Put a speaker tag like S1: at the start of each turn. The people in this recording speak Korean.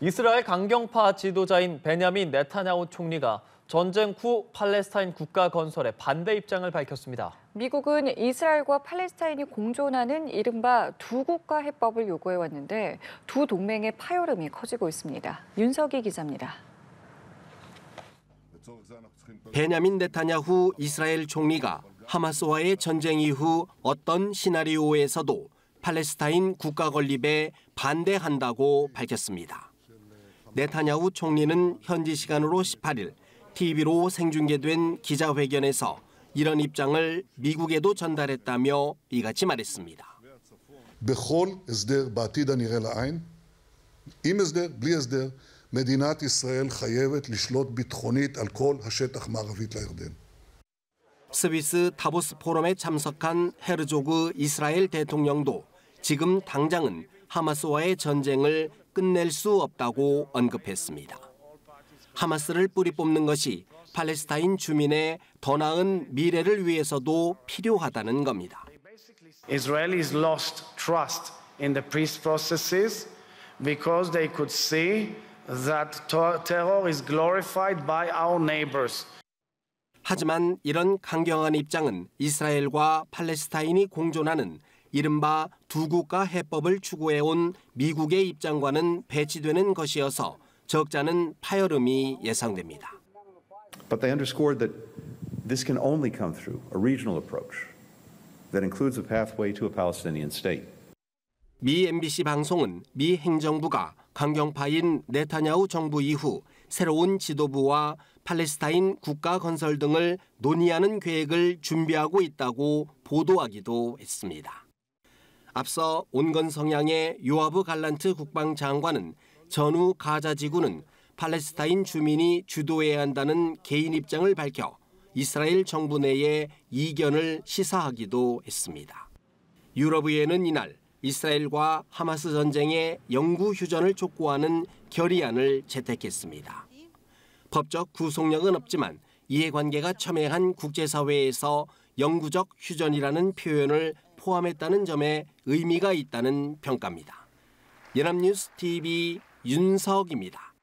S1: 이스라엘 강경파 지도자인 베냐민 네타냐후 총리가 전쟁 후 팔레스타인 국가 건설에 반대 입장을 밝혔습니다.
S2: 미국은 이스라엘과 팔레스타인이 공존하는 이른바 두 국가 해법을 요구해 왔는데 두 동맹의 파열음이 커지고 있습니다. 윤석희 기자입니다.
S1: 베냐민 네타냐후 이스라엘 총리가 하마스와의 전쟁 이후 어떤 시나리오에서도 팔레스타인 국가 건립에 반대한다고 밝혔습니다. 네타냐후 총리는 현지 시간으로 18일 TV로 생중계된 기자회견에서 이런 입장을 미국에도 전달했다며 이같이 말했습니다. 스위스 다보스 포럼에 참석한 헤르조그 이스라엘 대통령도 지금 당장은 하마스와의 전쟁을 끝낼 수 없다고 언급했습니다. 하마스를 뿌리 뽑는 것이 팔레스타인 주민의 더 나은 미래를 위해서도 필요하다는 겁니다.
S2: Israelis lost trust in the peace processes because they could see that terror is glorified by our neighbors.
S1: 하지만 이런 강경한 입장은 이스라엘과 팔레스타인이 공존하는 이른바 두 국가 해법을 추구해온 미국의 입장과는 배치되는 것이어서 적잖은 파열음이 예상됩니다.
S2: But they underscored that this can only come through a regional approach that includes a pathway to a Palestinian state.
S1: 미 MBC 방송은 미 행정부가 강경파인 네타냐후 정부 이후 새로운 지도부와 팔레스타인 국가 건설 등을 논의하는 계획을 준비하고 있다고 보도하기도 했습니다. 앞서 온건 성향의 요하브 갈란트 국방장관은 전후 가자 지구는 팔레스타인 주민이 주도해야 한다는 개인 입장을 밝혀 이스라엘 정부 내에 이견을 시사하기도 했습니다. 유럽의회는 이날 이스라엘과 하마스 전쟁의 영구 휴전을 촉구하는 결의안을 채택했습니다. 법적 구속력은 없지만 이해관계가 첨예한 국제사회에서 영구적 휴전이라는 표현을 포함했다는 점에 의미가 있다는 평가입니다. 연합뉴스 TV 윤석입니다.